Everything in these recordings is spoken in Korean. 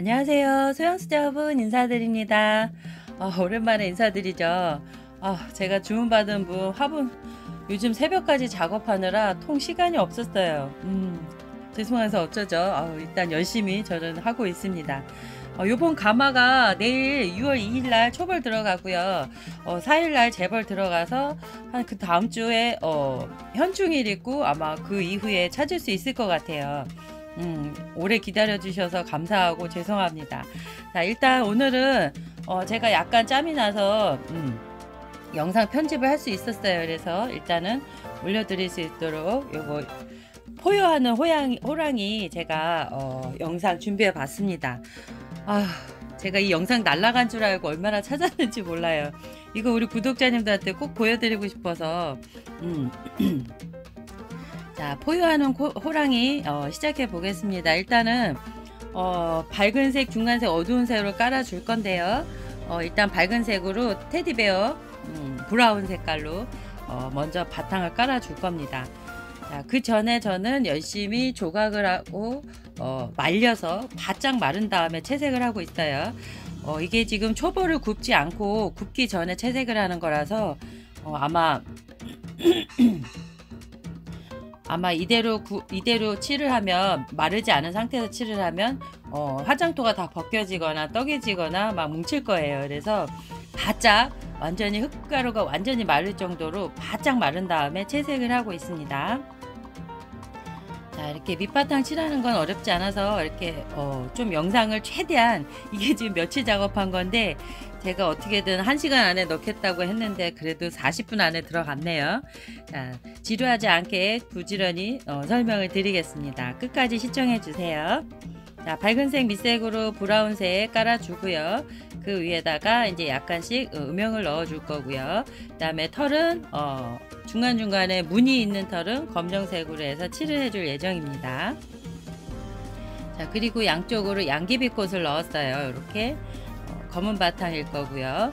안녕하세요. 소영수자분 인사드립니다. 어, 오랜만에 인사드리죠. 어, 제가 주문받은 분 화분 요즘 새벽까지 작업하느라 통 시간이 없었어요. 음, 죄송해서 어쩌죠. 어, 일단 열심히 저는 하고 있습니다. 어, 요번 가마가 내일 6월 2일날 초벌 들어가고요. 어, 4일날 재벌 들어가서 한 그 다음 주에 어, 현충일 있고 아마 그 이후에 찾을 수 있을 것 같아요. 음, 오래 기다려주셔서 감사하고 죄송합니다. 자, 일단 오늘은 어, 제가 약간 짬이 나서 음, 영상 편집을 할 수 있었어요. 그래서 일단은 올려드릴 수 있도록 요거 포효하는 호양, 호랑이 제가 어, 영상 준비해 봤습니다. 아, 제가 이 영상 날라간 줄 알고 얼마나 찾았는지 몰라요. 이거 우리 구독자님들한테 꼭 보여드리고 싶어서 음. 자, 포유하는 호, 호랑이 어, 시작해 보겠습니다. 일단은 어, 밝은색, 중간색, 어두운 색으로 깔아줄 건데요. 어, 일단 밝은색으로 테디베어 음, 브라운 색깔로 어, 먼저 바탕을 깔아줄 겁니다. 자, 그 전에 저는 열심히 조각을 하고 어, 말려서 바짝 마른 다음에 채색을 하고 있어요. 어, 이게 지금 초벌을 굽지 않고 굽기 전에 채색을 하는 거라서 어, 아마 아마 이대로 구, 이대로 칠을 하면 마르지 않은 상태에서 칠을 하면 어, 화장토가 다 벗겨지거나 떡이지거나막 뭉칠 거예요. 그래서 바짝 완전히 흙가루가 완전히 마를 정도로 바짝 마른 다음에 채색을 하고 있습니다. 자 이렇게 밑바탕 칠하는 건 어렵지 않아서 이렇게 어, 좀 영상을 최대한 이게 지금 며칠 작업한 건데 제가 어떻게든 1시간 안에 넣겠다고 했는데 그래도 40분 안에 들어갔네요. 자, 지루하지 않게 부지런히 어, 설명을 드리겠습니다. 끝까지 시청해주세요. 자, 밝은색 밑색으로 브라운색 깔아주고요. 그 위에다가 이제 약간씩 어, 음영을 넣어줄 거고요. 그 다음에 털은 어, 중간중간에 무늬 있는 털은 검정색으로 해서 칠을 해 줄 예정입니다. 자, 그리고 양쪽으로 양귀비꽃을 넣었어요. 이렇게 검은 바탕일 거고요.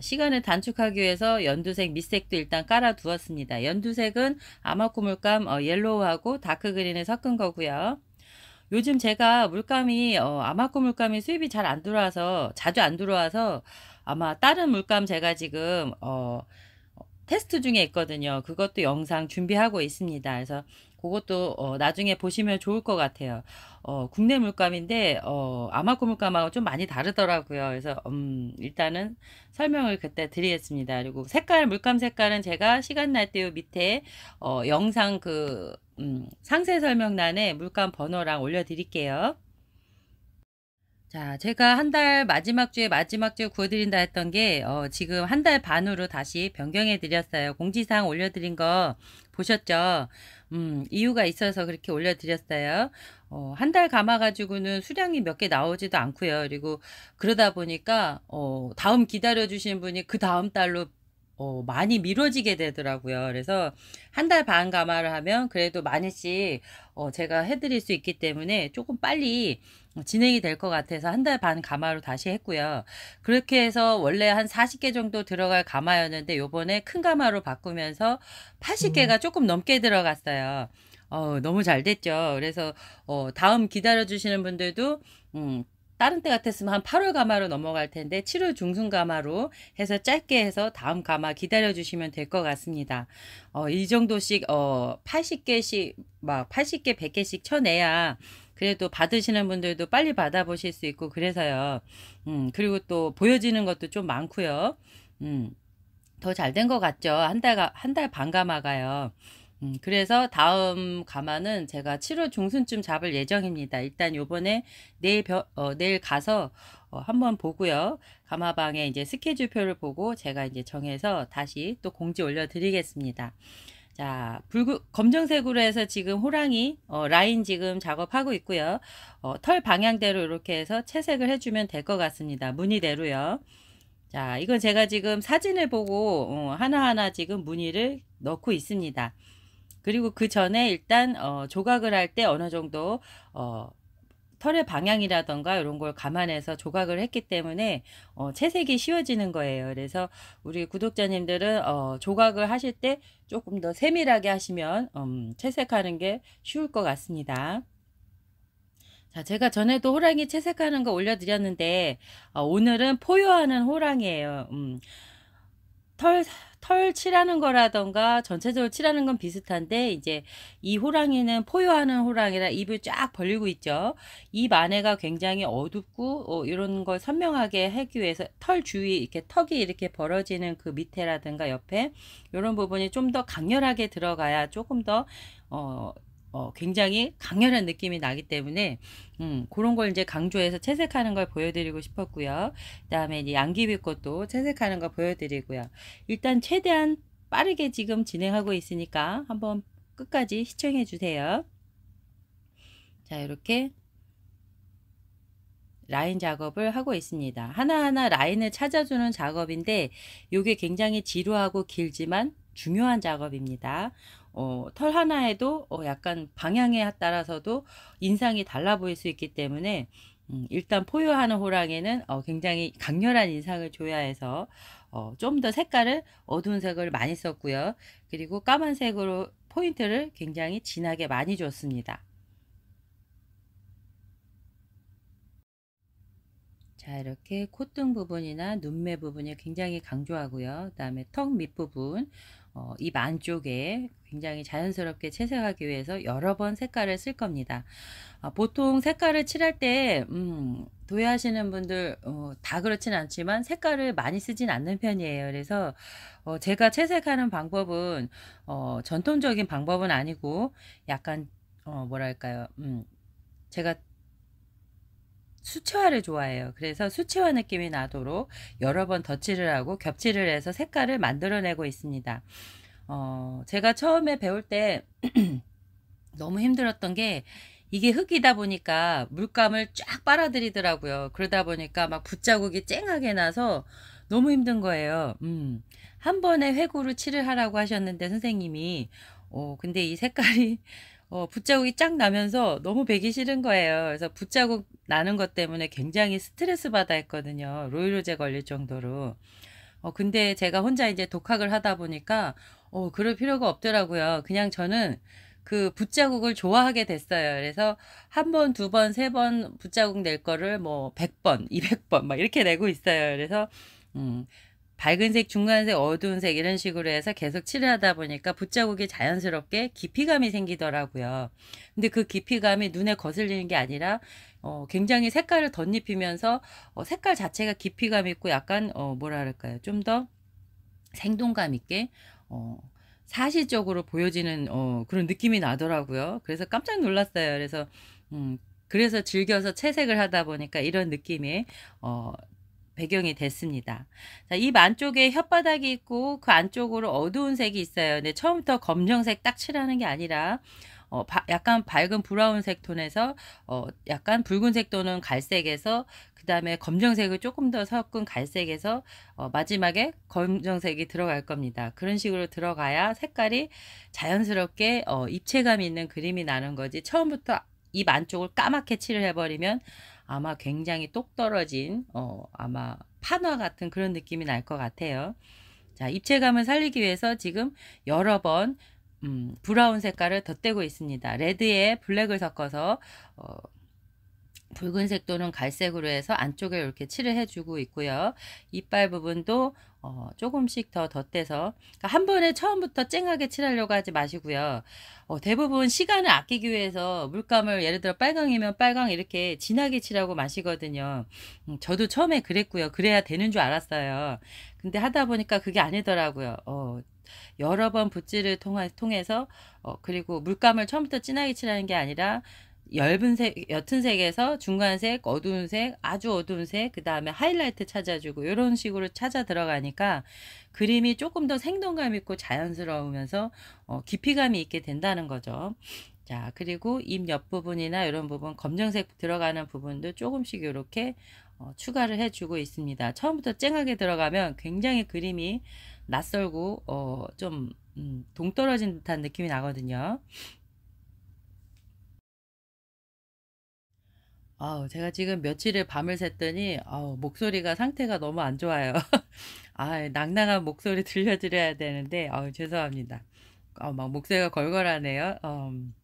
시간을 단축하기 위해서 연두색, 밑색도 일단 깔아두었습니다. 연두색은 아마코 물감 어, 옐로우하고 다크그린을 섞은 거고요. 요즘 제가 물감이 어, 아마코 물감이 수입이 잘 안 들어와서 자주 안 들어와서 아마 다른 물감 제가 지금 어, 테스트 중에 있거든요. 그것도 영상 준비하고 있습니다. 그래서 그것도 어, 나중에 보시면 좋을 것 같아요. 어, 국내 물감인데 어, 아마코 물감하고 좀 많이 다르더라고요. 그래서 음, 일단은 설명을 그때 드리겠습니다. 그리고 색깔 물감 색깔은 제가 시간 날 때요 밑에 어, 영상 그 음, 상세 설명란에 물감 번호랑 올려드릴게요. 자, 제가 한 달 마지막 주에 마지막 주에 구워드린다 했던 게, 어, 지금 한 달 반으로 다시 변경해드렸어요. 공지사항 올려드린 거 보셨죠? 음, 이유가 있어서 그렇게 올려드렸어요. 어, 한 달 감아가지고는 수량이 몇 개 나오지도 않고요. 그리고 그러다 보니까 어, 다음 기다려주신 분이 그 다음 달로 어, 많이 미뤄지게 되더라고요. 그래서 한 달 반 감아를 하면 그래도 많이씩 어, 제가 해드릴 수 있기 때문에 조금 빨리 어, 진행이 될 것 같아서 한 달 반 가마로 다시 했고요. 그렇게 해서 원래 한 40개 정도 들어갈 가마였는데 요번에 큰 가마로 바꾸면서 80개가 음. 조금 넘게 들어갔어요. 어, 너무 잘 됐죠. 그래서 어, 다음 기다려 주시는 분들도 음, 다른 때 같았으면 한 8월 가마로 넘어갈 텐데 7월 중순 가마로 해서 짧게 해서 다음 가마 기다려 주시면 될 것 같습니다. 어, 이 정도씩 어, 80개씩 막 80개 100개씩 쳐내야 그래도 받으시는 분들도 빨리 받아보실 수 있고 그래서요. 음, 그리고 또 보여지는 것도 좀 많고요. 음, 더 잘 된 것 같죠. 한달한 달 반 가마가요. 음, 그래서 다음 가마는 제가 7월 중순쯤 잡을 예정입니다. 일단 요번에 내일, 벼, 어, 내일 가서 어, 한번 보고요. 가마방에 이제 스케줄표를 보고 제가 이제 정해서 다시 또 공지 올려드리겠습니다. 자, 붉은 검정색으로 해서 지금 호랑이 어, 라인 지금 작업하고 있고요. 어, 털 방향대로 이렇게 해서 채색을 해주면 될 것 같습니다. 무늬대로요. 자, 이건 제가 지금 사진을 보고 어, 하나하나 지금 무늬를 넣고 있습니다. 그리고 그 전에 일단 어, 조각을 할 때 어느 정도 어, 털의 방향이라던가 이런 걸 감안해서 조각을 했기 때문에 어, 채색이 쉬워지는 거예요. 그래서 우리 구독자님들은 어, 조각을 하실 때 조금 더 세밀하게 하시면 음, 채색하는 게 쉬울 것 같습니다. 자, 제가 전에도 호랑이 채색하는 거 올려드렸는데 어, 오늘은 포효하는 호랑이에요. 음, 털털 칠하는 거라던가 전체적으로 칠하는 건 비슷한데 이제 이 호랑이는 포효하는 호랑이라 입을 쫙 벌리고 있죠. 입 안에가 굉장히 어둡고 어, 이런 걸 선명하게 하기 위해서 털 주위 이렇게 턱이 이렇게 벌어지는 그 밑에라든가 옆에 이런 부분이 좀 더 강렬하게 들어가야 조금 더 어, 어, 굉장히 강렬한 느낌이 나기 때문에 음, 그런 걸 이제 강조해서 채색하는 걸 보여드리고 싶었고요. 그 다음에 양귀비 꽃도 채색하는 걸 보여드리고요. 일단 최대한 빠르게 지금 진행하고 있으니까 한번 끝까지 시청해 주세요. 자 이렇게 라인 작업을 하고 있습니다. 하나하나 라인을 찾아주는 작업인데 이게 굉장히 지루하고 길지만 중요한 작업입니다. 어, 털 하나에도 어, 약간 방향에 따라서도 인상이 달라 보일 수 있기 때문에 음, 일단 포유하는 호랑이는 어, 굉장히 강렬한 인상을 줘야 해서 어, 좀 더 색깔을 어두운 색을 많이 썼고요. 그리고 까만색으로 포인트를 굉장히 진하게 많이 줬습니다. 자 이렇게 콧등 부분이나 눈매 부분이 굉장히 강조하고요. 그 다음에 턱 밑부분 어, 입 안쪽에 굉장히 자연스럽게 채색하기 위해서 여러 번 색깔을 쓸 겁니다. 아, 보통 색깔을 칠할 때 음, 도예하시는 분들 어, 다 그렇진 않지만 색깔을 많이 쓰진 않는 편이에요. 그래서 어, 제가 채색하는 방법은 어, 전통적인 방법은 아니고 약간 어, 뭐랄까요. 음, 제가 수채화를 좋아해요. 그래서 수채화 느낌이 나도록 여러 번 덧칠을 하고 겹칠을 해서 색깔을 만들어내고 있습니다. 어, 제가 처음에 배울 때 너무 힘들었던 게 이게 흙이다 보니까 물감을 쫙 빨아들이더라고요. 그러다 보니까 막 붓자국이 쨍하게 나서 너무 힘든 거예요. 음. 한 번에 회고로 칠을 하라고 하셨는데 선생님이 어, 근데 이 색깔이 어, 붓자국이 쫙 나면서 너무 배기 싫은 거예요. 그래서 붓자국 나는 것 때문에 굉장히 스트레스 받아 했거든요. 로이로제 걸릴 정도로. 어, 근데 제가 혼자 이제 독학을 하다 보니까, 어, 그럴 필요가 없더라고요. 그냥 저는 그 붓자국을 좋아하게 됐어요. 그래서 한 번, 두 번, 세 번 붓자국 낼 거를 뭐 백번 이백 번 막 이렇게 내고 있어요. 그래서, 음, 밝은색, 중간색, 어두운색 이런 식으로 해서 계속 칠하다 보니까 붓자국이 자연스럽게 깊이감이 생기더라고요. 근데 그 깊이감이 눈에 거슬리는 게 아니라 어, 굉장히 색깔을 덧입히면서 어, 색깔 자체가 깊이감 있고 약간 어, 뭐라 그럴까요? 좀 더 생동감 있게 어, 사실적으로 보여지는 어, 그런 느낌이 나더라고요. 그래서 깜짝 놀랐어요. 그래서 음, 그래서 즐겨서 채색을 하다 보니까 이런 느낌이 어, 배경이 됐습니다. 자, 입 안쪽에 혓바닥이 있고 그 안쪽으로 어두운 색이 있어요. 근데 처음부터 검정색 딱 칠하는 게 아니라 어, 바, 약간 밝은 브라운색 톤에서 어, 약간 붉은색 또는 갈색에서 그 다음에 검정색을 조금 더 섞은 갈색에서 어, 마지막에 검정색이 들어갈 겁니다. 그런 식으로 들어가야 색깔이 자연스럽게 어, 입체감 있는 그림이 나는 거지 처음부터 입 안쪽을 까맣게 칠을 해버리면 아마 굉장히 똑 떨어진 어, 아마 판화 같은 그런 느낌이 날 것 같아요. 자, 입체감을 살리기 위해서 지금 여러 번 음, 브라운 색깔을 덧대고 있습니다. 레드에 블랙을 섞어서 어, 붉은색 또는 갈색으로 해서 안쪽에 이렇게 칠을 해주고 있고요. 이빨 부분도 어, 조금씩 더 덧대서 그러니까 한 번에 처음부터 쨍하게 칠하려고 하지 마시고요. 어, 대부분 시간을 아끼기 위해서 물감을 예를 들어 빨강이면 빨강 이렇게 진하게 칠하고 마시거든요. 음, 저도 처음에 그랬고요. 그래야 되는 줄 알았어요. 근데 하다 보니까 그게 아니더라고요. 어, 여러 번 붓질을 통하, 통해서 어, 그리고 물감을 처음부터 진하게 칠하는 게 아니라 엷은 색, 옅은 색에서 중간색, 어두운 색, 아주 어두운 색, 그 다음에 하이라이트 찾아주고 이런 식으로 찾아 들어가니까 그림이 조금 더 생동감 있고 자연스러우면서 어, 깊이감이 있게 된다는 거죠. 자, 그리고 입 옆부분이나 이런 부분, 검정색 들어가는 부분도 조금씩 이렇게 어, 추가를 해주고 있습니다. 처음부터 쨍하게 들어가면 굉장히 그림이 낯설고 어, 좀 음, 동떨어진 듯한 느낌이 나거든요. 아우, 제가 지금 며칠을 밤을 샜더니, 아우, 목소리가 상태가 너무 안 좋아요. 아, 낭낭한 목소리 들려드려야 되는데, 아우, 죄송합니다. 아우, 막 목소리가 걸걸하네요. 음.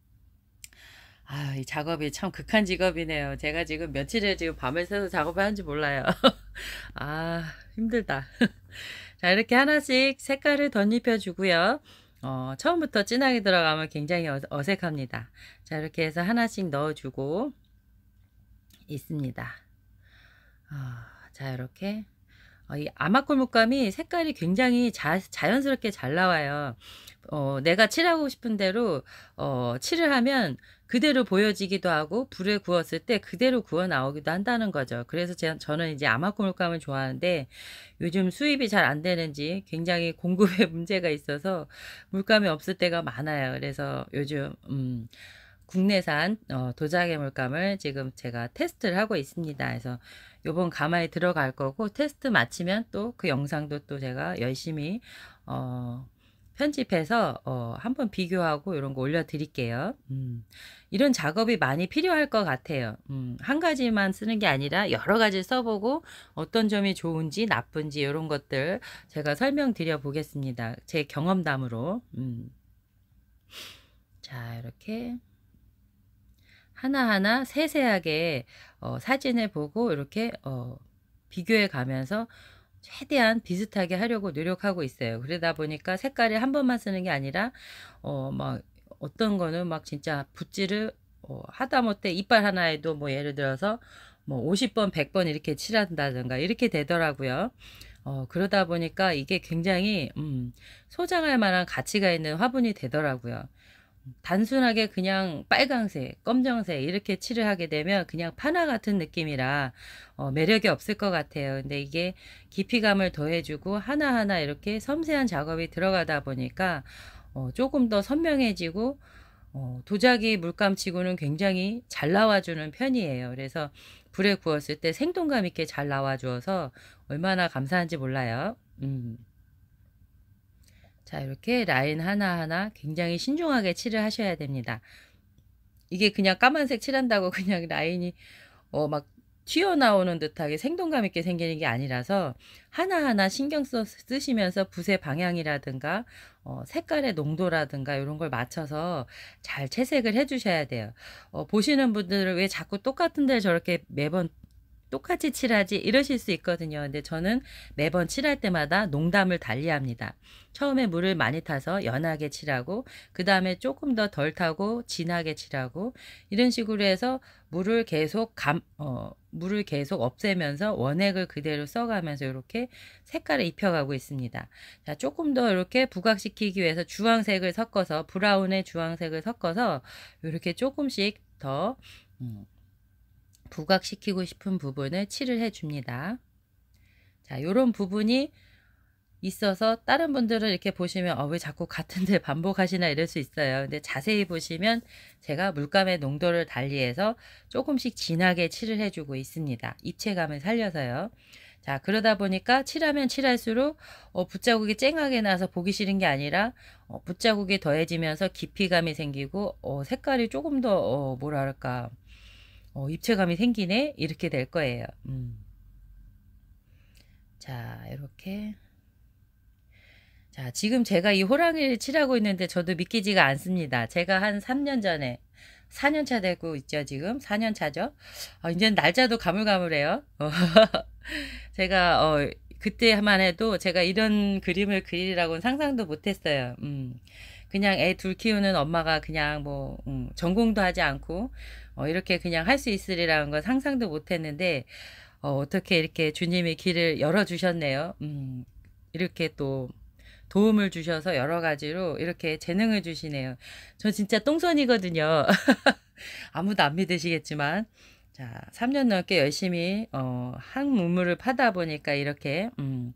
아, 이 작업이 참 극한 직업이네요. 제가 지금 며칠을 지금 밤을 새서 작업을 하는지 몰라요. 아, 힘들다. 자, 이렇게 하나씩 색깔을 덧입혀 주고요. 어, 처음부터 진하게 들어가면 굉장히 어색합니다. 자, 이렇게 해서 하나씩 넣어주고, 있습니다. 어, 자 이렇게 어, 이 아마골목감이 색깔이 굉장히 자, 자연스럽게 잘 나와요. 어, 내가 칠하고 싶은 대로 어, 칠을 하면 그대로 보여지기도 하고 불에 구웠을 때 그대로 구워 나오기도 한다는 거죠. 그래서 제, 저는 이제 아마골감을 좋아하는데 요즘 수입이 잘 안 되는지 굉장히 공급에 문제가 있어서 물감이 없을 때가 많아요. 그래서 요즘 음, 국내산 어, 도자기 물감을 지금 제가 테스트를 하고 있습니다. 그래서 요번 가마에 들어갈 거고 테스트 마치면 또 그 영상도 또 제가 열심히 어, 편집해서 어, 한번 비교하고 이런 거 올려드릴게요. 음, 이런 작업이 많이 필요할 것 같아요. 음, 한 가지만 쓰는 게 아니라 여러 가지 써보고 어떤 점이 좋은지 나쁜지 이런 것들 제가 설명드려 보겠습니다. 제 경험담으로. 음. 자 이렇게 하나하나 세세하게 어, 사진을 보고 이렇게 어, 비교해 가면서 최대한 비슷하게 하려고 노력하고 있어요. 그러다 보니까 색깔을 한 번만 쓰는 게 아니라 어, 막 어떤 거는 막 진짜 붓질을 어, 하다못해 이빨 하나에도 뭐 예를 들어서 뭐 50번, 100번 이렇게 칠한다든가 이렇게 되더라고요. 어, 그러다 보니까 이게 굉장히 음, 소장할 만한 가치가 있는 화분이 되더라고요. 단순하게 그냥 빨강색, 검정색 이렇게 칠을 하게 되면 그냥 파나 같은 느낌이라 어, 매력이 없을 것 같아요. 근데 이게 깊이감을 더해주고 하나하나 이렇게 섬세한 작업이 들어가다 보니까 어, 조금 더 선명해지고 어, 도자기 물감치고는 굉장히 잘 나와주는 편이에요. 그래서 불에 구웠을 때 생동감 있게 잘 나와주어서 얼마나 감사한지 몰라요. 음. 자 이렇게 라인 하나하나 굉장히 신중하게 칠을 하셔야 됩니다. 이게 그냥 까만색 칠한다고 그냥 라인이 어막 튀어나오는 듯하게 생동감 있게 생기는 게 아니라서 하나하나 신경 써 쓰시면서 붓의 방향이라든가 어, 색깔의 농도라든가 이런 걸 맞춰서 잘 채색을 해주셔야 돼요. 어, 보시는 분들은 왜 자꾸 똑같은 데 저렇게 매번 똑같이 칠하지 이러실 수 있거든요. 근데 저는 매번 칠할 때마다 농담을 달리합니다. 처음에 물을 많이 타서 연하게 칠하고 그 다음에 조금 더 덜 타고 진하게 칠하고 이런 식으로 해서 물을 계속 감, 어, 물을 계속 없애면서 원액을 그대로 써가면서 이렇게 색깔을 입혀가고 있습니다. 자, 조금 더 이렇게 부각시키기 위해서 주황색을 섞어서 브라운에 주황색을 섞어서 이렇게 조금씩 더 음, 부각시키고 싶은 부분을 칠을 해줍니다. 자, 요런 부분이 있어서 다른 분들은 이렇게 보시면 어, 왜 자꾸 같은 데 반복하시나 이럴 수 있어요. 근데 자세히 보시면 제가 물감의 농도를 달리해서 조금씩 진하게 칠을 해주고 있습니다. 입체감을 살려서요. 자 그러다 보니까 칠하면 칠할수록 어, 붓자국이 쨍하게 나서 보기 싫은 게 아니라 어, 붓자국이 더해지면서 깊이감이 생기고 어, 색깔이 조금 더 어, 뭐랄까 어, 입체감이 생기네 이렇게 될 거예요. 음. 자 이렇게 자 지금 제가 이 호랑이를 칠하고 있는데 저도 믿기지가 않습니다. 제가 한 3년 전에 4년차 되고 있죠 지금 4년차죠. 어, 이제 날짜도 가물가물해요. 제가 어, 그때만 해도 제가 이런 그림을 그리라고는 상상도 못했어요. 음. 그냥 애 둘 키우는 엄마가 그냥 뭐 음, 전공도 하지 않고 어, 이렇게 그냥 할 수 있으리라는 건 상상도 못했는데 어, 어떻게 이렇게 주님이 길을 열어주셨네요. 음, 이렇게 또 도움을 주셔서 여러 가지로 이렇게 재능을 주시네요. 저 진짜 똥손이거든요. 아무도 안 믿으시겠지만 자, 3년 넘게 열심히 어, 한 문물을 파다 보니까 이렇게 음,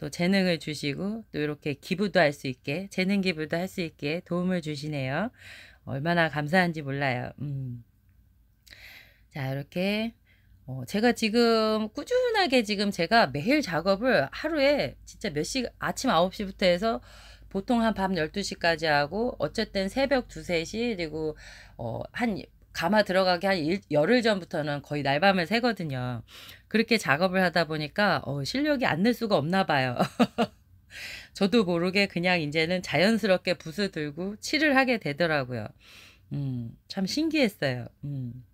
또 재능을 주시고 또 이렇게 기부도 할 수 있게 재능 기부도 할 수 있게 도움을 주시네요. 얼마나 감사한지 몰라요. 음. 자 이렇게 어, 제가 지금 꾸준하게 지금 제가 매일 작업을 하루에 진짜 몇 시 아침 9시부터 해서 보통 한 밤 12시까지 하고 어쨌든 새벽 2, 3시 그리고 어, 한 감아 들어가기 한 일, 열흘 전부터는 거의 날밤을 새거든요. 그렇게 작업을 하다 보니까 어, 실력이 안 늘 수가 없나 봐요. 저도 모르게 그냥 이제는 자연스럽게 붓을 들고 칠을 하게 되더라고요. 음, 참 신기했어요. 음.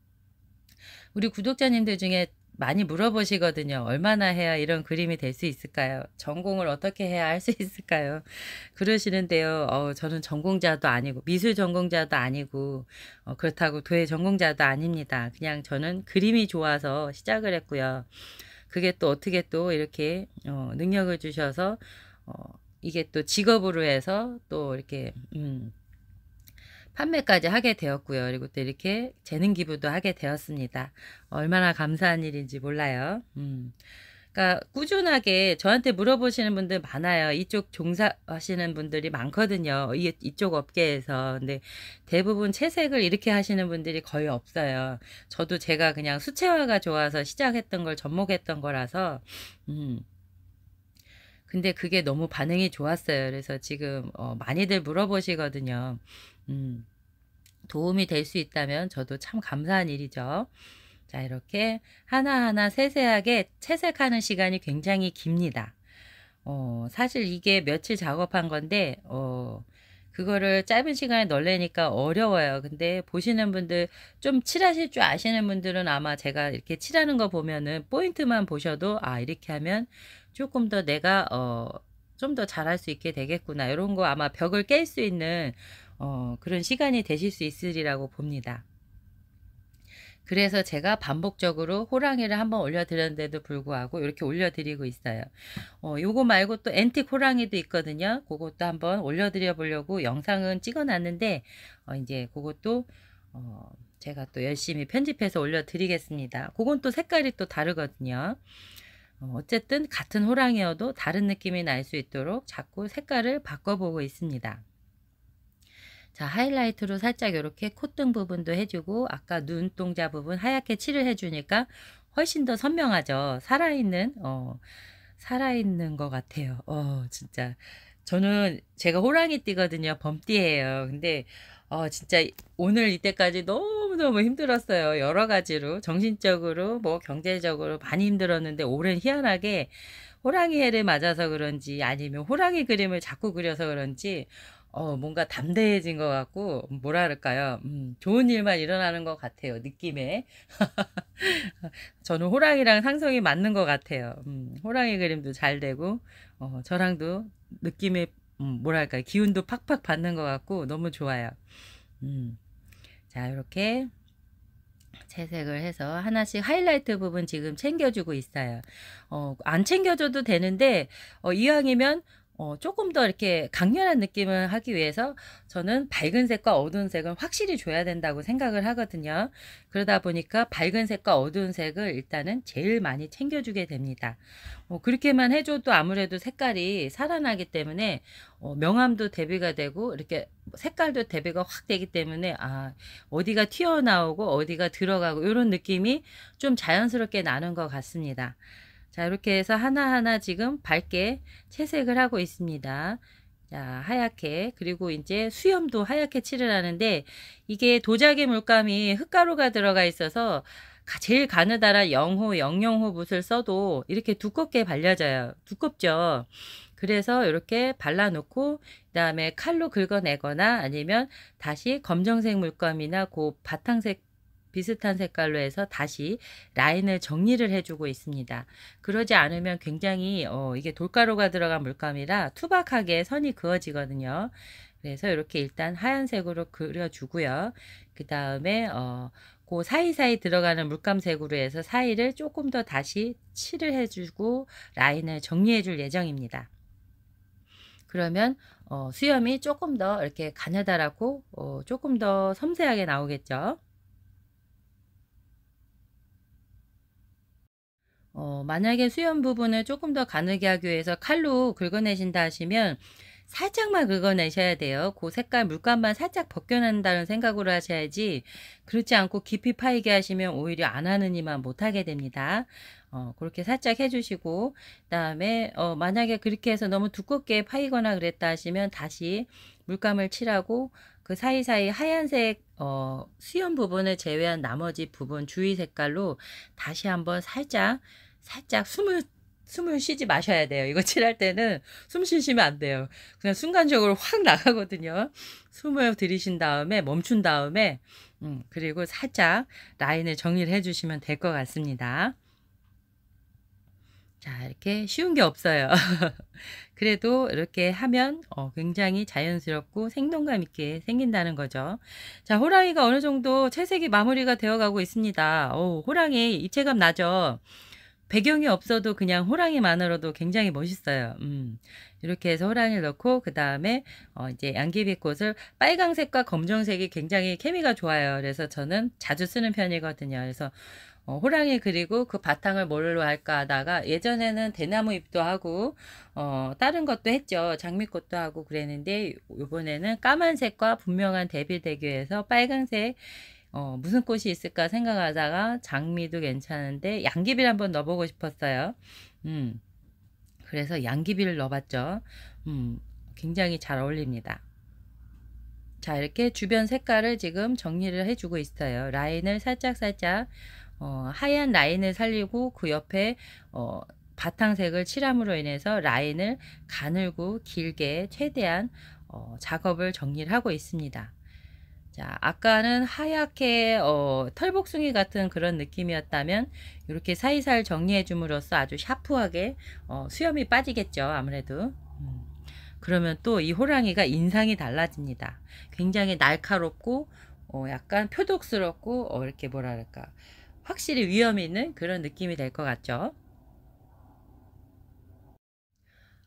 우리 구독자님들 중에 많이 물어보시거든요. 얼마나 해야 이런 그림이 될 수 있을까요? 전공을 어떻게 해야 할 수 있을까요? 그러시는데요. 어, 저는 전공자도 아니고 미술 전공자도 아니고 어, 그렇다고 도예 전공자도 아닙니다. 그냥 저는 그림이 좋아서 시작을 했고요. 그게 또 어떻게 또 이렇게 어, 능력을 주셔서 어, 이게 또 직업으로 해서 또 이렇게 음, 판매까지 하게 되었고요. 그리고 또 이렇게 재능 기부도 하게 되었습니다. 얼마나 감사한 일인지 몰라요. 음. 그러니까 꾸준하게 저한테 물어보시는 분들 많아요. 이쪽 종사하시는 분들이 많거든요. 이, 이쪽 업계에서. 근데 대부분 채색을 이렇게 하시는 분들이 거의 없어요. 저도 제가 그냥 수채화가 좋아서 시작했던 걸 접목했던 거라서 음. 근데 그게 너무 반응이 좋았어요. 그래서 지금 어, 많이들 물어보시거든요. 음, 도움이 될 수 있다면 저도 참 감사한 일이죠. 자, 이렇게 하나하나 세세하게 채색하는 시간이 굉장히 깁니다. 어, 사실 이게 며칠 작업한 건데, 어, 그거를 짧은 시간에 널래니까 어려워요. 근데 보시는 분들 좀 칠하실 줄 아시는 분들은 아마 제가 이렇게 칠하는 거 보면은 포인트만 보셔도 아 이렇게 하면 조금 더 내가 어 좀 더 잘할 수 있게 되겠구나 이런 거 아마 벽을 깰 수 있는 어 그런 시간이 되실 수 있으리라고 봅니다. 그래서 제가 반복적으로 호랑이를 한번 올려드렸는데도 불구하고 이렇게 올려드리고 있어요. 어, 요거 말고 또 앤틱 호랑이도 있거든요. 그것도 한번 올려드려 보려고 영상은 찍어놨는데 어, 이제 그것도 어, 제가 또 열심히 편집해서 올려드리겠습니다. 그건 또 색깔이 또 다르거든요. 어, 어쨌든 같은 호랑이어도 다른 느낌이 날 수 있도록 자꾸 색깔을 바꿔보고 있습니다. 자 하이라이트로 살짝 이렇게 콧등 부분도 해주고 아까 눈동자 부분 하얗게 칠을 해주니까 훨씬 더 선명하죠. 살아있는 어 살아있는 것 같아요. 어 진짜 저는 제가 호랑이띠거든요. 범띠예요. 근데 어 진짜 오늘 이때까지 너무너무 힘들었어요. 여러 가지로 정신적으로 뭐 경제적으로 많이 힘들었는데 올해는 희한하게 호랑이 해를 맞아서 그런지 아니면 호랑이 그림을 자꾸 그려서 그런지 어, 뭔가 담대해진 것 같고, 뭐랄까요. 음, 좋은 일만 일어나는 것 같아요. 느낌에. 저는 호랑이랑 상성이 맞는 것 같아요. 음, 호랑이 그림도 잘 되고, 어, 저랑도 느낌에, 음, 뭐랄까 기운도 팍팍 받는 것 같고, 너무 좋아요. 음. 자, 이렇게 채색을 해서 하나씩 하이라이트 부분 지금 챙겨주고 있어요. 어, 안 챙겨줘도 되는데, 어, 이왕이면 어, 조금 더 이렇게 강렬한 느낌을 하기 위해서 저는 밝은 색과 어두운 색을 확실히 줘야 된다고 생각을 하거든요. 그러다 보니까 밝은 색과 어두운 색을 일단은 제일 많이 챙겨주게 됩니다. 어, 그렇게만 해줘도 아무래도 색깔이 살아나기 때문에 어, 명암도 대비가 되고 이렇게 색깔도 대비가 확 되기 때문에 아 어디가 튀어나오고 어디가 들어가고 이런 느낌이 좀 자연스럽게 나는 것 같습니다. 자 이렇게 해서 하나하나 지금 밝게 채색을 하고 있습니다. 자 하얗게 그리고 이제 수염도 하얗게 칠을 하는데 이게 도자기 물감이 흙가루가 들어가 있어서 제일 가느다란 영호, 영영호 붓을 써도 이렇게 두껍게 발려져요. 두껍죠. 그래서 이렇게 발라놓고 그 다음에 칼로 긁어내거나 아니면 다시 검정색 물감이나 그 바탕색 비슷한 색깔로 해서 다시 라인을 정리를 해주고 있습니다. 그러지 않으면 굉장히 어, 이게 돌가루가 들어간 물감이라 투박하게 선이 그어지거든요. 그래서 이렇게 일단 하얀색으로 그려주고요. 그 다음에 어, 그 사이사이 들어가는 물감색으로 해서 사이를 조금 더 다시 칠을 해주고 라인을 정리해 줄 예정입니다. 그러면 어, 수염이 조금 더 이렇게 가느다랗고 어, 조금 더 섬세하게 나오겠죠. 어, 만약에 수염 부분을 조금 더 가늘게 하기 위해서 칼로 긁어내신다 하시면 살짝만 긁어내셔야 돼요. 그 색깔 물감만 살짝 벗겨낸다는 생각으로 하셔야지 그렇지 않고 깊이 파이게 하시면 오히려 안 하는 이만 못하게 됩니다. 어, 그렇게 살짝 해주시고 그 다음에 어, 만약에 그렇게 해서 너무 두껍게 파이거나 그랬다 하시면 다시 물감을 칠하고 그 사이사이 하얀색 어, 수염 부분을 제외한 나머지 부분 주위 색깔로 다시 한번 살짝 살짝 숨을 숨을 쉬지 마셔야 돼요. 이거 칠할 때는 숨 쉬시면 안 돼요. 그냥 순간적으로 확 나가거든요. 숨을 들이신 다음에 멈춘 다음에 음, 그리고 살짝 라인을 정리를 해주시면 될 것 같습니다. 자 이렇게 쉬운 게 없어요. 그래도 이렇게 하면 어, 굉장히 자연스럽고 생동감 있게 생긴다는 거죠. 자 호랑이가 어느 정도 채색이 마무리가 되어가고 있습니다. 오, 호랑이 입체감 나죠. 배경이 없어도 그냥 호랑이만으로도 굉장히 멋있어요. 음. 이렇게 해서 호랑이를 넣고 그 다음에 어 이제 양귀비꽃을 빨강색과 검정색이 굉장히 케미가 좋아요. 그래서 저는 자주 쓰는 편이거든요. 그래서 어, 호랑이 그리고 그 바탕을 뭘로 할까 하다가 예전에는 대나무 잎도 하고 어, 다른 것도 했죠. 장미꽃도 하고 그랬는데 이번에는 까만색과 분명한 대비되기 위해서 빨강색 어, 무슨 꽃이 있을까 생각하다가 장미도 괜찮은데 양귀비를 한번 넣어보고 싶었어요. 음, 그래서 양귀비를 넣어봤죠. 음, 굉장히 잘 어울립니다. 자 이렇게 주변 색깔을 지금 정리를 해주고 있어요. 라인을 살짝살짝 어, 하얀 라인을 살리고 그 옆에 어, 바탕색을 칠함으로 인해서 라인을 가늘고 길게 최대한 어, 작업을 정리를 하고 있습니다. 자, 아까는 하얗게 어, 털복숭이 같은 그런 느낌이었다면 이렇게 사이살 정리해 줌으로써 아주 샤프하게 어, 수염이 빠지겠죠. 아무래도. 음. 그러면 또 이 호랑이가 인상이 달라집니다. 굉장히 날카롭고 어, 약간 표독스럽고 어, 이렇게 뭐랄까 확실히 위험 있는 그런 느낌이 될 것 같죠.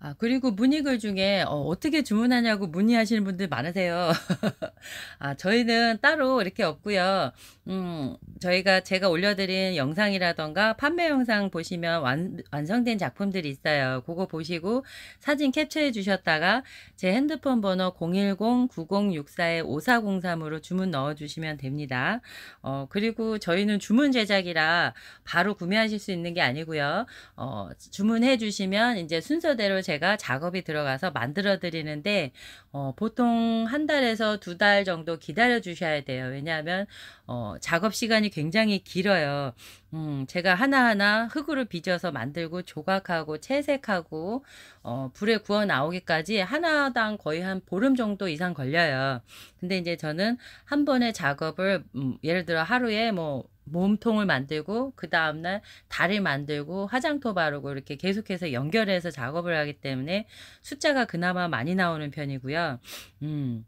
아, 그리고 문의글 중에 어, 떻게 주문하냐고 문의하시는 분들 많으세요. 아, 저희는 따로 이렇게 없고요. 음, 저희가 제가 올려드린 영상이라던가 판매 영상 보시면 완, 완성된 작품들이 있어요. 그거 보시고 사진 캡처해 주셨다가 제 핸드폰 번호 010-9064-5403으로 주문 넣어 주시면 됩니다. 어, 그리고 저희는 주문 제작이라 바로 구매하실 수 있는 게 아니고요. 어, 주문해 주시면 이제 순서대로 제가 작업이 들어가서 만들어 드리는데 어, 보통 한 달에서 두 달 정도 기다려 주셔야 돼요. 왜냐하면 어, 작업 시간이 굉장히 길어요. 음, 제가 하나하나 흙으로 빚어서 만들고 조각하고 채색하고 어, 불에 구워 나오기까지 하나당 거의 한 보름 정도 이상 걸려요. 근데 이제 저는 한 번의 작업을 음, 예를 들어 하루에 뭐 몸통을 만들고 그 다음날 다리를 만들고 화장토 바르고 이렇게 계속해서 연결해서 작업을 하기 때문에 숫자가 그나마 많이 나오는 편이고요. 음.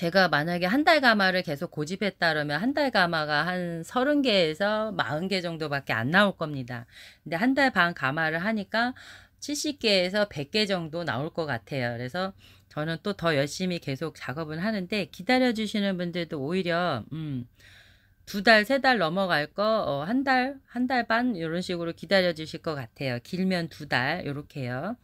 제가 만약에 한 달 가마를 계속 고집했다 그러면 한 달 가마가 한 서른 개에서 마흔 개 정도밖에 안 나올 겁니다. 근데 한 달 반 가마를 하니까 칠십 개에서 백 개 정도 나올 것 같아요. 그래서 저는 또 더 열심히 계속 작업을 하는데 기다려주시는 분들도 오히려 음, 두 달, 세 달 넘어갈 거, 어, 한 달, 한 달 반, 이런 식으로 기다려 주실 것 같아요. 길면 두 달, 요렇게요.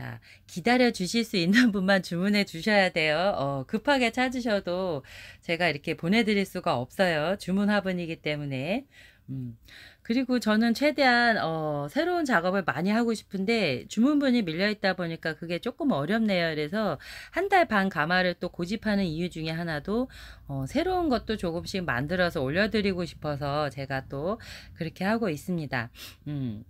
자, 기다려 주실 수 있는 분만 주문해 주셔야 돼요. 어, 급하게 찾으셔도 제가 이렇게 보내드릴 수가 없어요. 주문 화분이기 때문에. 음. 그리고 저는 최대한 어, 새로운 작업을 많이 하고 싶은데 주문분이 밀려있다 보니까 그게 조금 어렵네요. 그래서 한 달 반 가마를 또 고집하는 이유 중에 하나도 어, 새로운 것도 조금씩 만들어서 올려드리고 싶어서 제가 또 그렇게 하고 있습니다. 음.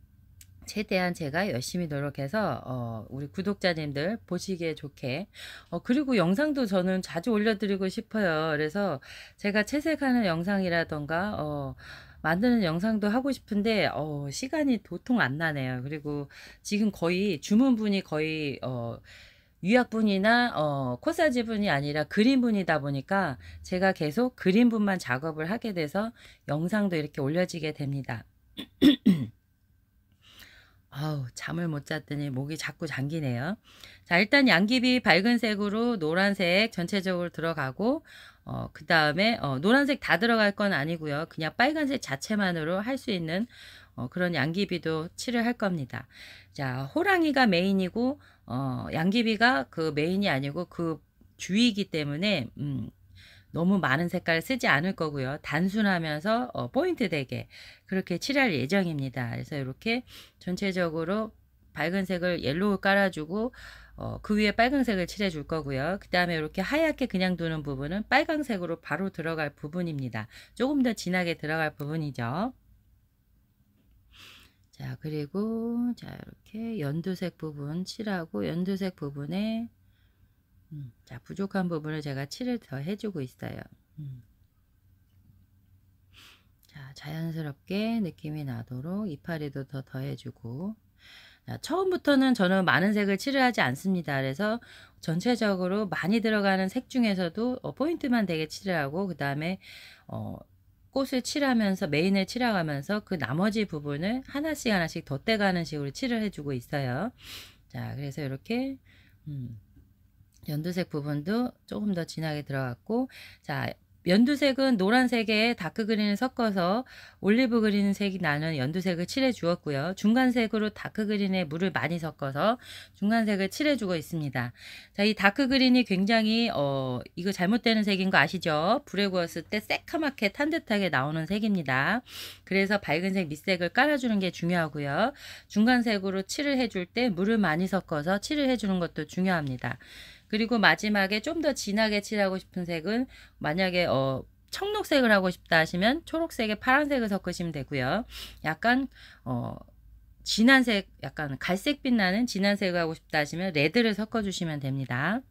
최대한 제가 열심히 노력해서 어, 우리 구독자님들 보시기에 좋게 어, 그리고 영상도 저는 자주 올려드리고 싶어요. 그래서 제가 채색하는 영상이라던가 어, 만드는 영상도 하고 싶은데 어, 시간이 도통 안 나네요. 그리고 지금 거의 주문분이 거의 어, 유약분이나 어, 코사지분이 아니라 그림분이다 보니까 제가 계속 그림분만 작업을 하게 돼서 영상도 이렇게 올려지게 됩니다. 아우 잠을 못 잤더니 목이 자꾸 잠기네요. 자 일단 양귀비 밝은색으로 노란색 전체적으로 들어가고 어, 그 다음에 어, 노란색 다 들어갈 건 아니고요. 그냥 빨간색 자체만으로 할 수 있는 어, 그런 양귀비도 칠을 할 겁니다. 자 호랑이가 메인이고 어, 양귀비가 그 메인이 아니고 그 주위이기 때문에 음, 너무 많은 색깔을 쓰지 않을 거고요. 단순하면서 어, 포인트 되게 그렇게 칠할 예정입니다. 그래서 이렇게 전체적으로 밝은색을 옐로우 깔아주고 어, 그 위에 빨간색을 칠해줄 거고요. 그 다음에 이렇게 하얗게 그냥 두는 부분은 빨간색으로 바로 들어갈 부분입니다. 조금 더 진하게 들어갈 부분이죠. 자 그리고 자 이렇게 연두색 부분 칠하고 연두색 부분에 음. 자 부족한 부분을 제가 칠을더 해주고 있어요. 음. 자 자연스럽게 느낌이 나도록 이파리도 더 더해주고 자, 처음부터는 저는 많은 색을 칠하지 않습니다. 그래서 전체적으로 많이 들어가는 색 중에서도 어, 포인트만 되게 칠하고 그 다음에 어, 꽃을 칠하면서 메인을 칠하면서 그 나머지 부분을 하나씩 하나씩 덧대가는 식으로 칠을 해주고 있어요. 자 그래서 이렇게 음. 연두색 부분도 조금 더 진하게 들어갔고 자 연두색은 노란색에 다크 그린을 섞어서 올리브 그린색이 나는 연두색을 칠해 주었고요. 중간색으로 다크 그린에 물을 많이 섞어서 중간색을 칠해 주고 있습니다. 자, 이 다크 그린이 굉장히 어 이거 잘못되는 색인 거 아시죠? 불에 구웠을 때 새카맣게 탄 듯하게 나오는 색입니다. 그래서 밝은색 밑색을 깔아주는 게 중요하고요. 중간색으로 칠을 해줄 때 물을 많이 섞어서 칠을 해주는 것도 중요합니다. 그리고 마지막에 좀 더 진하게 칠하고 싶은 색은 만약에 어 청록색을 하고 싶다 하시면 초록색에 파란색을 섞으시면 되고요. 약간 어 진한 색, 약간 갈색 빛나는 진한 색을 하고 싶다 하시면 레드를 섞어주시면 됩니다.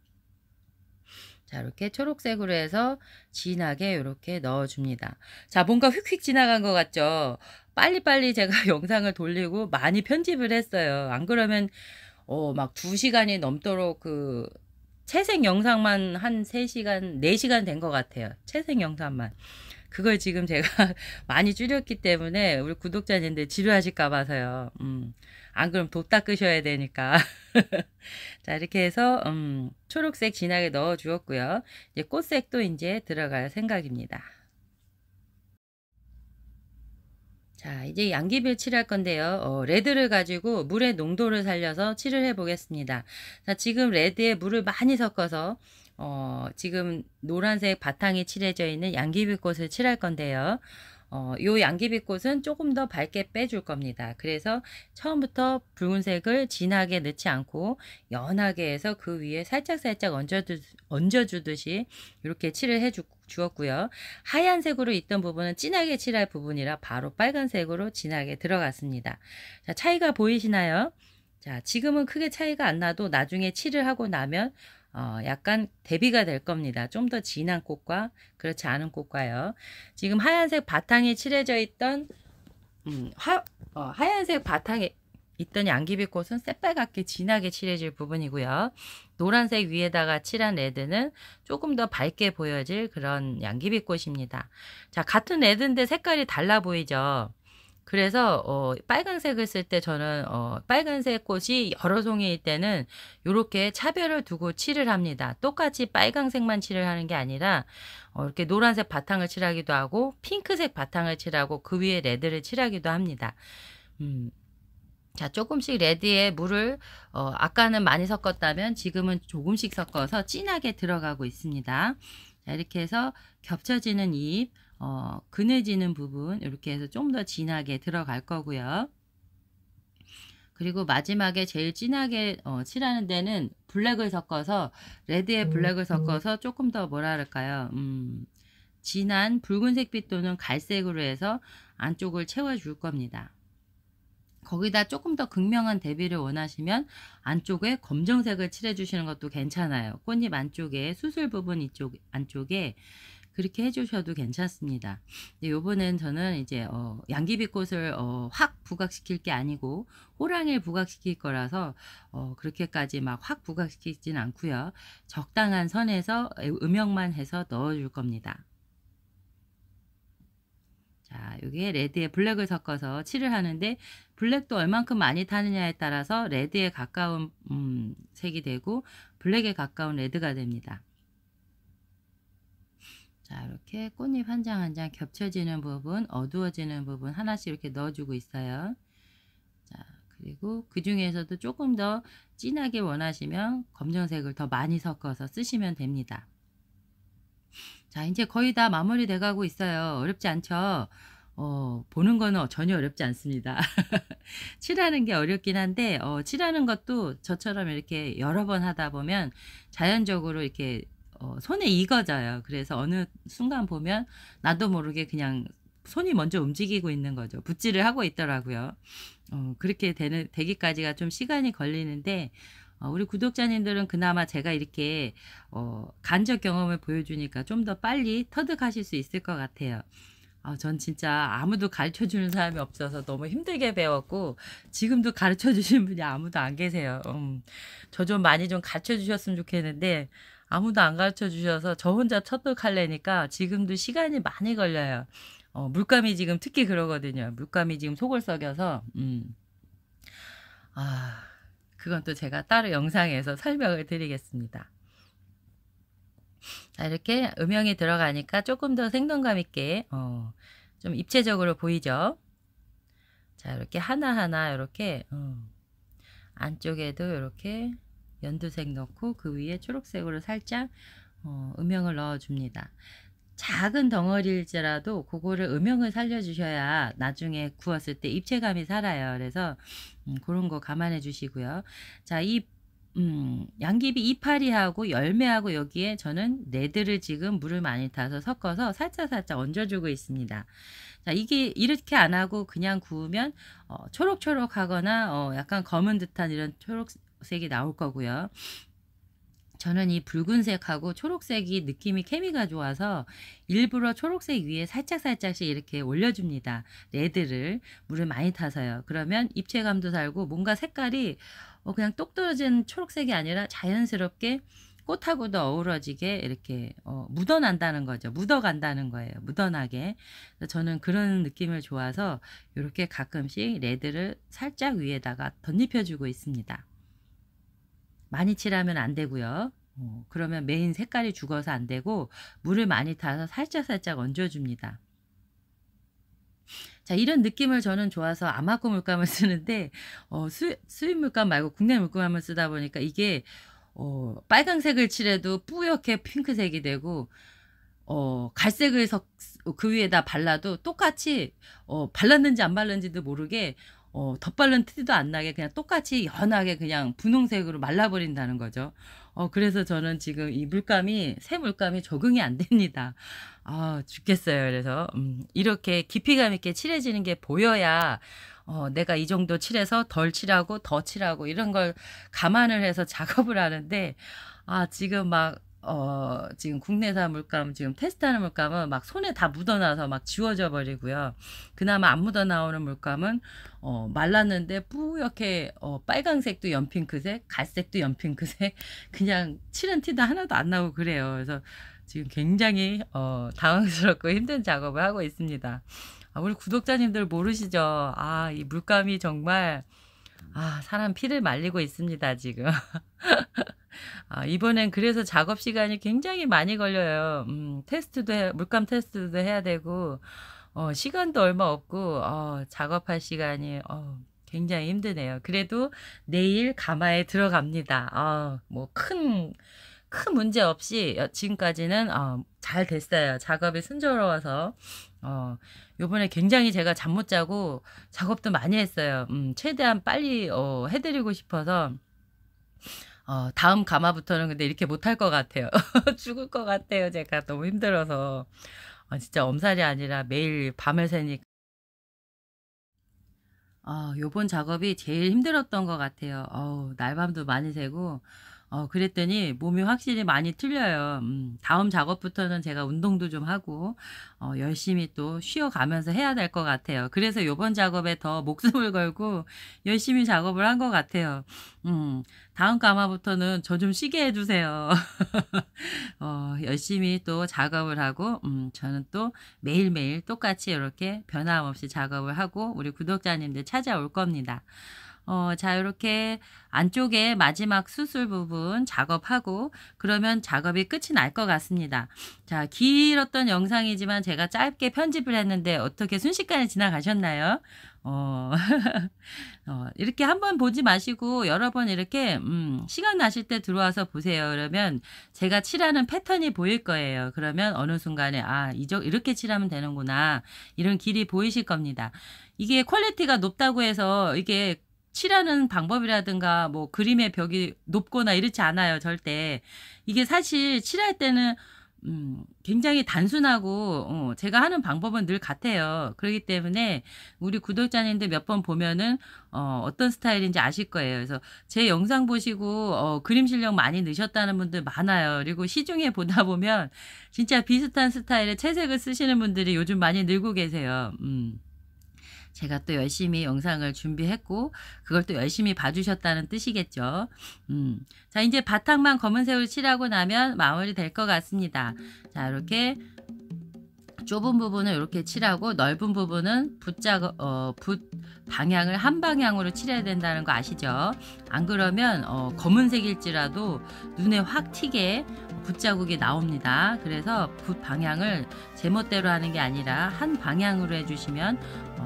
자 이렇게 초록색으로 해서 진하게 이렇게 넣어줍니다. 자 뭔가 휙휙 지나간 것 같죠? 빨리빨리 제가 영상을 돌리고 많이 편집을 했어요. 안 그러면 어, 막 두시간이 넘도록 그 채색 영상만 한 세시간네시간 된 것 같아요. 채색 영상만. 그걸 지금 제가 많이 줄였기 때문에 우리 구독자님들 지루하실까 봐서요. 음. 안 그럼 도 닦으셔야 되니까. 자, 이렇게 해서 음, 초록색 진하게 넣어 주었고요. 이제 꽃색도 이제 들어갈 생각입니다. 자 이제 양귀비를 칠할 건데요. 어, 레드를 가지고 물의 농도를 살려서 칠을 해보겠습니다. 자 지금 레드에 물을 많이 섞어서 어, 지금 노란색 바탕에 칠해져 있는 양귀비꽃을 칠할 건데요. 어, 요 양귀비꽃은 조금 더 밝게 빼 줄 겁니다. 그래서 처음부터 붉은색을 진하게 넣지 않고 연하게 해서 그 위에 살짝살짝 얹어주, 얹어주듯이 이렇게 칠을 해주, 주었고요. 하얀색으로 있던 부분은 진하게 칠할 부분이라 바로 빨간색으로 진하게 들어갔습니다. 자, 차이가 보이시나요? 자, 지금은 크게 차이가 안 나도 나중에 칠을 하고 나면 어, 약간 대비가 될 겁니다. 좀 더 진한 꽃과 그렇지 않은 꽃과요. 지금 하얀색 바탕에 칠해져 있던 음, 화, 어, 하얀색 바탕에 있던 양귀비꽃은 새빨갛게 진하게 칠해질 부분이고요. 노란색 위에다가 칠한 레드는 조금 더 밝게 보여질 그런 양귀비꽃입니다. 자, 같은 레드인데 색깔이 달라 보이죠? 그래서 어, 빨간색을 쓸 때 저는 어, 빨간색 꽃이 여러 송이일 때는 이렇게 차별을 두고 칠을 합니다. 똑같이 빨간색만 칠을 하는 게 아니라 어, 이렇게 노란색 바탕을 칠하기도 하고 핑크색 바탕을 칠하고 그 위에 레드를 칠하기도 합니다. 음. 자 조금씩 레드에 물을 어, 아까는 많이 섞었다면 지금은 조금씩 섞어서 진하게 들어가고 있습니다. 자, 이렇게 해서 겹쳐지는 잎 어, 그네지는 부분 이렇게 해서 좀 더 진하게 들어갈 거고요. 그리고 마지막에 제일 진하게 어, 칠하는 데는 블랙을 섞어서 레드에 음, 블랙을 음. 섞어서 조금 더 뭐라 그럴까요? 음, 진한 붉은색빛 또는 갈색으로 해서 안쪽을 채워줄 겁니다. 거기다 조금 더 극명한 대비를 원하시면 안쪽에 검정색을 칠해주시는 것도 괜찮아요. 꽃잎 안쪽에 수술 부분 이쪽 안쪽에 그렇게 해주셔도 괜찮습니다. 요번엔 저는 이제 어, 양귀비꽃을 어, 확 부각시킬 게 아니고 호랑이 부각시킬 거라서 어, 그렇게까지 막 확 부각시키진 않고요. 적당한 선에서 음영만 해서 넣어줄 겁니다. 자, 여기에 레드에 블랙을 섞어서 칠을 하는데 블랙도 얼만큼 많이 타느냐에 따라서 레드에 가까운 음, 색이 되고 블랙에 가까운 레드가 됩니다. 자 이렇게 꽃잎 한 장 한 장 겹쳐지는 부분 어두워지는 부분 하나씩 이렇게 넣어주고 있어요 자 그리고 그 중에서도 조금 더 진하게 원하시면 검정색을 더 많이 섞어서 쓰시면 됩니다 자 이제 거의 다 마무리 돼 가고 있어요 어렵지 않죠 어, 보는 거는 전혀 어렵지 않습니다 칠하는 게 어렵긴 한데 어, 칠하는 것도 저처럼 이렇게 여러 번 하다 보면 자연적으로 이렇게 어, 손에 익어져요. 그래서 어느 순간 보면 나도 모르게 그냥 손이 먼저 움직이고 있는 거죠. 붓질을 하고 있더라고요. 어, 그렇게 되는, 되기까지가 좀 시간이 걸리는데, 어, 우리 구독자님들은 그나마 제가 이렇게, 어, 간접 경험을 보여주니까 좀 더 빨리 터득하실 수 있을 것 같아요. 아, 전 진짜 아무도 가르쳐 주는 사람이 없어서 너무 힘들게 배웠고 지금도 가르쳐 주신 분이 아무도 안 계세요. 음, 저 좀 많이 좀 가르쳐 주셨으면 좋겠는데 아무도 안 가르쳐 주셔서 저 혼자 첫돌칼래니까 지금도 시간이 많이 걸려요. 어, 물감이 지금 특히 그러거든요. 물감이 지금 속을 썩여서 음. 아, 그건 또 제가 따로 영상에서 설명을 드리겠습니다. 자, 이렇게 음영이 들어가니까 조금 더 생동감 있게 어, 좀 입체적으로 보이죠? 자, 이렇게 하나하나 이렇게 어, 안쪽에도 이렇게 연두색 넣고 그 위에 초록색으로 살짝 어, 음영을 넣어줍니다. 작은 덩어리일지라도 그거를 음영을 살려주셔야 나중에 구웠을 때 입체감이 살아요. 그래서 음, 그런 거 감안해 주시고요. 자, 이 음, 양귀비 이파리하고 열매하고 여기에 저는 네드를 지금 물을 많이 타서 섞어서 살짝살짝 얹어주고 있습니다. 자, 이게 이렇게 안 하고 그냥 구우면 어, 초록초록하거나 어, 약간 검은 듯한 이런 초록 색이 나올 거고요. 저는 이 붉은색하고 초록색이 느낌이 케미가 좋아서 일부러 초록색 위에 살짝살짝씩 이렇게 올려줍니다. 레드를 물을 많이 타서요. 그러면 입체감도 살고 뭔가 색깔이 어, 그냥 똑 떨어진 초록색이 아니라 자연스럽게 꽃하고도 어우러지게 이렇게 어, 묻어난다는 거죠. 묻어간다는 거예요. 묻어나게. 저는 그런 느낌을 좋아서 이렇게 가끔씩 레드를 살짝 위에다가 덧입혀주고 있습니다. 많이 칠하면 안 되고요. 어, 그러면 메인 색깔이 죽어서 안 되고 물을 많이 타서 살짝살짝 얹어줍니다. 자 이런 느낌을 저는 좋아서 아마코 물감을 쓰는데 어, 수, 수입 물감 말고 국내 물감을 쓰다 보니까 이게 어, 빨간색을 칠해도 뿌옇게 핑크색이 되고 어, 갈색을 석, 그 위에다 발라도 똑같이 어, 발랐는지 안 발랐는지도 모르게 어, 덧발른 티도 안 나게 그냥 똑같이 연하게 그냥 분홍색으로 말라버린다는 거죠. 어, 그래서 저는 지금 이 물감이, 새 물감이 적응이 안 됩니다. 아, 죽겠어요. 그래서, 음, 이렇게 깊이감 있게 칠해지는 게 보여야, 어, 내가 이 정도 칠해서 덜 칠하고 더 칠하고 이런 걸 감안을 해서 작업을 하는데, 아, 지금 막, 어, 지금 국내산 물감, 지금 테스트하는 물감은 막 손에 다 묻어나서 막 지워져 버리고요. 그나마 안 묻어나오는 물감은, 어, 말랐는데 뿌옇게, 어, 빨강색도 연핑크색, 갈색도 연핑크색, 그냥 칠은 티도 하나도 안 나고 오 그래요. 그래서 지금 굉장히, 어, 당황스럽고 힘든 작업을 하고 있습니다. 아, 우리 구독자님들 모르시죠? 아, 이 물감이 정말, 아, 사람 피를 말리고 있습니다, 지금. 아, 이번엔 그래서 작업 시간이 굉장히 많이 걸려요. 음, 테스트도, 해, 물감 테스트도 해야 되고, 어, 시간도 얼마 없고, 어, 작업할 시간이, 어, 굉장히 힘드네요. 그래도 내일 가마에 들어갑니다. 어, 뭐, 큰, 큰 문제 없이 지금까지는 어, 잘 됐어요. 작업이 순조로워서 어, 요번에 굉장히 제가 잠 못 자고 작업도 많이 했어요. 음, 최대한 빨리, 어, 해드리고 싶어서. 어, 다음 가마부터는 근데 이렇게 못할 것 같아요. 죽을 것 같아요. 제가 너무 힘들어서. 어, 진짜 엄살이 아니라 매일 밤을 새니까. 어, 요번 작업이 제일 힘들었던 것 같아요. 어우, 날밤도 많이 새고, 어, 그랬더니 몸이 확실히 많이 틀려요. 음, 다음 작업부터는 제가 운동도 좀 하고 어, 열심히 또 쉬어가면서 해야 될 것 같아요. 그래서 요번 작업에 더 목숨을 걸고 열심히 작업을 한 것 같아요. 음, 다음 가마부터는 저 좀 쉬게 해주세요. 어, 열심히 또 작업을 하고 음, 저는 또 매일매일 똑같이 이렇게 변함없이 작업을 하고 우리 구독자님들 찾아올 겁니다. 어, 자 이렇게 안쪽에 마지막 수술 부분 작업하고 그러면 작업이 끝이 날 것 같습니다. 자 길었던 영상이지만 제가 짧게 편집을 했는데 어떻게 순식간에 지나가셨나요? 어, 어, 이렇게 한번 보지 마시고 여러 번 이렇게 음, 시간 나실 때 들어와서 보세요. 그러면 제가 칠하는 패턴이 보일 거예요. 그러면 어느 순간에 아이쪽 이렇게 칠하면 되는구나 이런 길이 보이실 겁니다. 이게 퀄리티가 높다고 해서 이게 칠하는 방법이라든가 뭐 그림의 벽이 높거나 이렇지 않아요 절대 이게 사실 칠할 때는 음, 굉장히 단순하고 어, 제가 하는 방법은 늘 같아요. 그렇기 때문에 우리 구독자님들 몇 번 보면은 어, 어떤 스타일인지 아실 거예요. 그래서 제 영상 보시고 어, 그림 실력 많이 느셨다는 분들 많아요. 그리고 시중에 보다 보면 진짜 비슷한 스타일의 채색을 쓰시는 분들이 요즘 많이 늘고 계세요. 음. 제가 또 열심히 영상을 준비했고 그걸 또 열심히 봐주셨다는 뜻이겠죠. 음. 자 이제 바탕만 검은색으로 칠하고 나면 마무리 될 것 같습니다. 자 이렇게 좁은 부분을 이렇게 칠하고 넓은 부분은 붙자어 어, 붙 방향을 한 방향으로 칠해야 된다는 거 아시죠? 안 그러면 어, 검은색일지라도 눈에 확 튀게 붓자국이 나옵니다. 그래서 붓 방향을 제멋대로 하는 게 아니라 한 방향으로 해주시면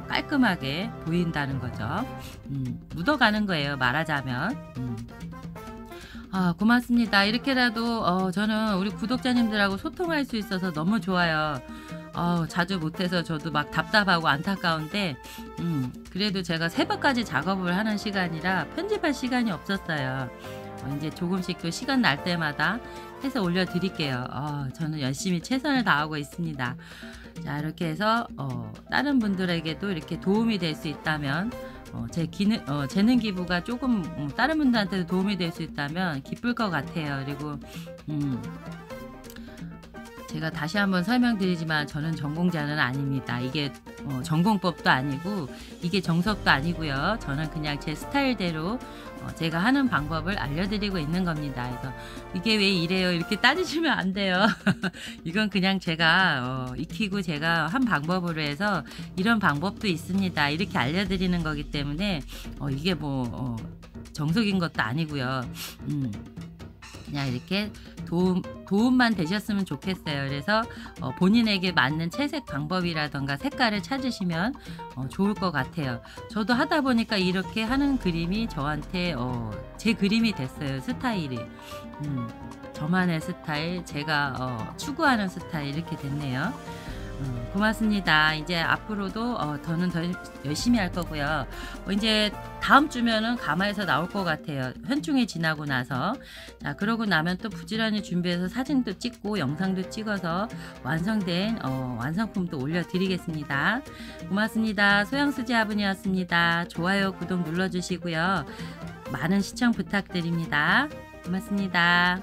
깔끔하게 보인다는 거죠. 음, 묻어가는 거예요. 말하자면. 음. 아, 고맙습니다. 이렇게라도 어, 저는 우리 구독자님들하고 소통할 수 있어서 너무 좋아요. 어, 자주 못해서 저도 막 답답하고 안타까운데 음, 그래도 제가 새벽까지 작업을 하는 시간이라 편집할 시간이 없었어요. 어, 이제 조금씩 또 시간 날 때마다 해서 올려드릴게요. 어, 저는 열심히 최선을 다하고 있습니다. 자 이렇게 해서 어, 다른 분들에게도 이렇게 도움이 될 수 있다면 어, 제 기능, 어, 재능 기부가 조금 음, 다른 분들한테도 도움이 될 수 있다면 기쁠 것 같아요. 그리고 음, 제가 다시 한번 설명드리지만 저는 전공자는 아닙니다. 이게 어, 전공법도 아니고 이게 정석도 아니고요. 저는 그냥 제 스타일대로 어, 제가 하는 방법을 알려드리고 있는 겁니다. 그래 이게 왜 이래요? 이렇게 따지시면 안 돼요. 이건 그냥 제가 어, 익히고 제가 한 방법으로 해서 이런 방법도 있습니다. 이렇게 알려드리는 거기 때문에 어, 이게 뭐 어, 정석인 것도 아니고요. 음, 그냥 이렇게 도움, 도움만 되셨으면 좋겠어요. 그래서 어, 본인에게 맞는 채색 방법이라던가 색깔을 찾으시면 어, 좋을 것 같아요. 저도 하다 보니까 이렇게 하는 그림이 저한테 어, 제 그림이 됐어요. 스타일이. 음, 저만의 스타일, 제가 어, 추구하는 스타일 이렇게 됐네요. 음, 고맙습니다. 이제 앞으로도 어, 더는 더 열심히 할 거고요. 어, 이제 다음 주면은 가마에서 나올 것 같아요. 현충에 지나고 나서. 자, 그러고 나면 또 부지런히 준비해서 사진도 찍고 영상도 찍어서 완성된 어, 완성품도 올려드리겠습니다. 고맙습니다. 소양수지 아분이었습니다. 좋아요, 구독 눌러주시고요. 많은 시청 부탁드립니다. 고맙습니다.